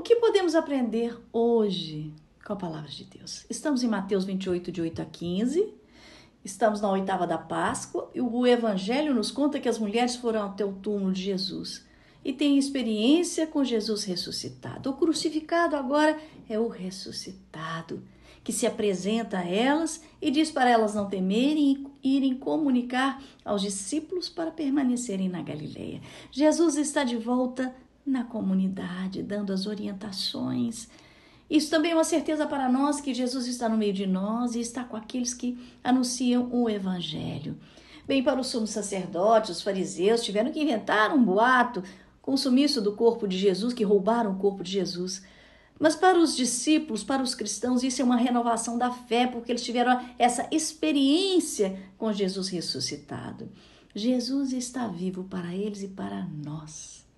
O que podemos aprender hoje com a palavra de Deus? Estamos em Mateus 28, de 8 a 15. Estamos na oitava da Páscoa e o Evangelho nos conta que as mulheres foram até o túmulo de Jesus e têm experiência com Jesus ressuscitado. O crucificado agora é o ressuscitado, que se apresenta a elas e diz para elas não temerem e irem comunicar aos discípulos para permanecerem na Galileia. Jesus está de volta na comunidade, dando as orientações. Isso também é uma certeza para nós que Jesus está no meio de nós e está com aqueles que anunciam o Evangelho. Bem, para os sumos sacerdotes, os fariseus tiveram que inventar um boato com o sumiço do corpo de Jesus, que roubaram o corpo de Jesus. Mas para os discípulos, para os cristãos, isso é uma renovação da fé, porque eles tiveram essa experiência com Jesus ressuscitado. Jesus está vivo para eles e para nós.